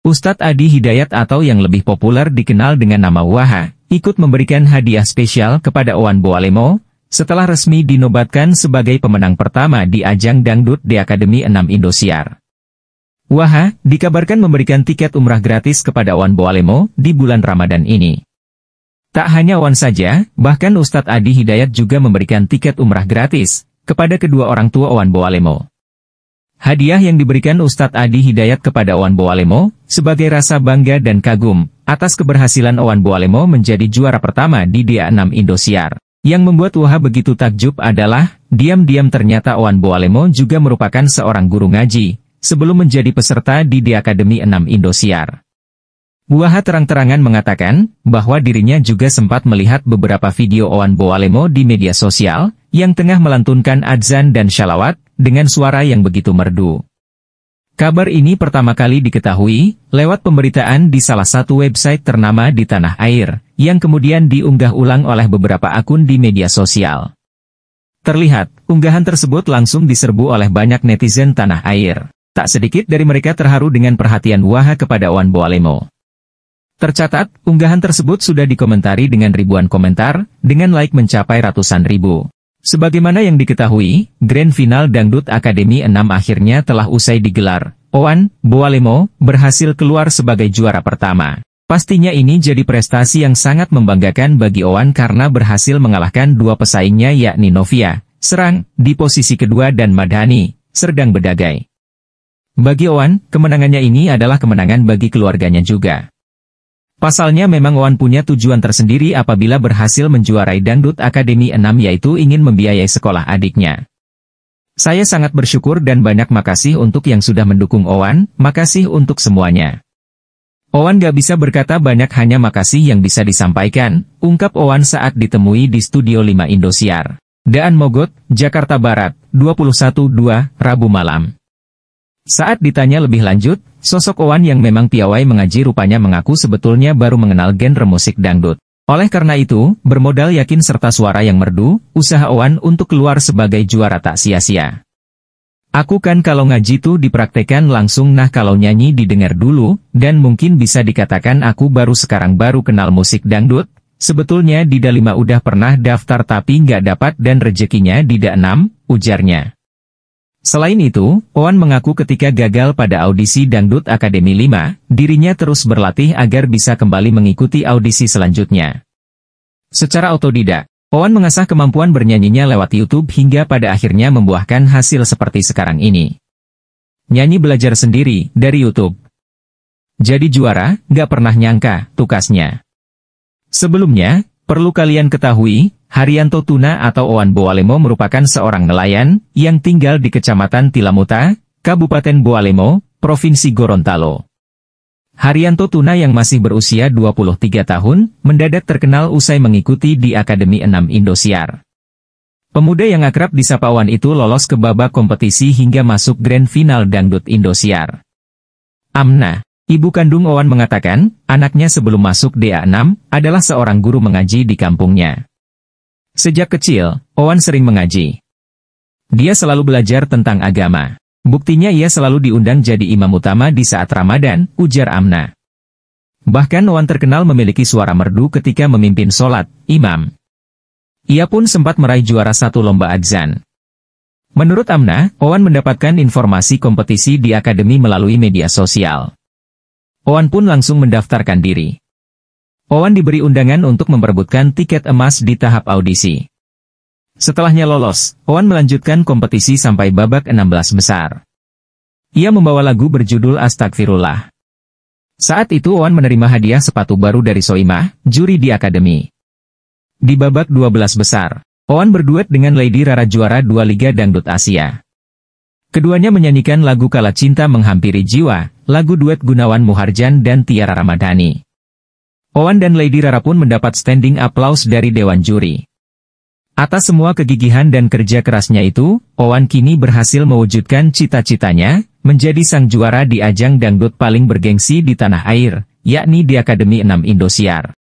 Ustadz Adi Hidayat atau yang lebih populer dikenal dengan nama Waha, ikut memberikan hadiah spesial kepada Owan Boalemo, setelah resmi dinobatkan sebagai pemenang pertama di ajang dangdut di Akademi 6 Indosiar. Waha, dikabarkan memberikan tiket umrah gratis kepada Owan Boalemo di bulan Ramadan ini. Tak hanya Wan saja, bahkan Ustadz Adi Hidayat juga memberikan tiket umrah gratis kepada kedua orang tua Wan Boalemo. Hadiah yang diberikan Ustadz Adi Hidayat kepada Owan Boalemo, sebagai rasa bangga dan kagum, atas keberhasilan Owan Boalemo menjadi juara pertama di DA6 Indosiar. Yang membuat Waha begitu takjub adalah, diam-diam ternyata Owan Boalemo juga merupakan seorang guru ngaji, sebelum menjadi peserta di DA Academy 6 Indosiar. Waha terang-terangan mengatakan, bahwa dirinya juga sempat melihat beberapa video Owan Boalemo di media sosial, yang tengah melantunkan adzan dan shalawat, dengan suara yang begitu merdu. Kabar ini pertama kali diketahui lewat pemberitaan di salah satu website ternama di tanah air, yang kemudian diunggah ulang oleh beberapa akun di media sosial. Terlihat, unggahan tersebut langsung diserbu oleh banyak netizen tanah air. Tak sedikit dari mereka terharu dengan perhatian Waha kepada Wan Boalemo. Tercatat, unggahan tersebut sudah dikomentari dengan ribuan komentar, dengan like mencapai ratusan ribu. Sebagaimana yang diketahui, Grand Final Dangdut Akademi 6 akhirnya telah usai digelar. Oan, Boalemo, berhasil keluar sebagai juara pertama. Pastinya ini jadi prestasi yang sangat membanggakan bagi Oan karena berhasil mengalahkan dua pesaingnya yakni Novia, Serang, di posisi kedua dan Madhani, Serdang Bedagai. Bagi Oan, kemenangannya ini adalah kemenangan bagi keluarganya juga. Pasalnya memang Wan punya tujuan tersendiri apabila berhasil menjuarai Dangdut Akademi 6 yaitu ingin membiayai sekolah adiknya. Saya sangat bersyukur dan banyak makasih untuk yang sudah mendukung Owan, makasih untuk semuanya. Owan gak bisa berkata banyak hanya makasih yang bisa disampaikan, ungkap Owan saat ditemui di Studio 5 Indosiar. Daan Mogot, Jakarta Barat, 21.2, Rabu malam. Saat ditanya lebih lanjut, sosok Owan yang memang piawai mengaji rupanya mengaku sebetulnya baru mengenal genre musik dangdut. Oleh karena itu, bermodal yakin serta suara yang merdu, usaha Owan untuk keluar sebagai juara tak sia-sia. Aku kan kalau ngaji tuh dipraktekan langsung nah kalau nyanyi didengar dulu, dan mungkin bisa dikatakan aku baru sekarang baru kenal musik dangdut, sebetulnya Dida 5 udah pernah daftar tapi nggak dapat dan rezekinya Dida 6, ujarnya. Selain itu, Oan mengaku ketika gagal pada audisi Dangdut Akademi 5, dirinya terus berlatih agar bisa kembali mengikuti audisi selanjutnya. Secara otodidak, Oan mengasah kemampuan bernyanyinya lewat YouTube hingga pada akhirnya membuahkan hasil seperti sekarang ini. Nyanyi belajar sendiri, dari YouTube. Jadi juara, gak pernah nyangka, tukasnya. Sebelumnya, Perlu kalian ketahui, Haryanto Tuna atau Owan Boalemo merupakan seorang nelayan yang tinggal di Kecamatan Tilamuta, Kabupaten Boalemo, Provinsi Gorontalo. Haryanto Tuna yang masih berusia 23 tahun, mendadak terkenal usai mengikuti di Akademi 6 Indosiar. Pemuda yang akrab di Sapawan itu lolos ke babak kompetisi hingga masuk Grand Final Dangdut Indosiar. Amna Ibu kandung Owan mengatakan, anaknya sebelum masuk DA6, adalah seorang guru mengaji di kampungnya. Sejak kecil, Owan sering mengaji. Dia selalu belajar tentang agama. Buktinya ia selalu diundang jadi imam utama di saat Ramadan, ujar Amna. Bahkan Owan terkenal memiliki suara merdu ketika memimpin sholat, imam. Ia pun sempat meraih juara satu lomba adzan. Menurut Amna, Owan mendapatkan informasi kompetisi di akademi melalui media sosial. Owan pun langsung mendaftarkan diri. Owan diberi undangan untuk memperebutkan tiket emas di tahap audisi. Setelahnya lolos, Owan melanjutkan kompetisi sampai babak 16 besar. Ia membawa lagu berjudul Astagfirullah. Saat itu Owan menerima hadiah sepatu baru dari Soimah, juri di Akademi. Di babak 12 besar, Owan berduet dengan Lady Rara juara dua Liga Dangdut Asia. Keduanya menyanyikan lagu Kala Cinta Menghampiri Jiwa, lagu duet Gunawan Muharjan dan Tiara Ramadhani. Owan dan Lady Rara pun mendapat standing applause dari Dewan Juri. Atas semua kegigihan dan kerja kerasnya itu, Owan kini berhasil mewujudkan cita-citanya, menjadi sang juara di ajang dangdut paling bergengsi di tanah air, yakni di Akademi 6 Indosiar.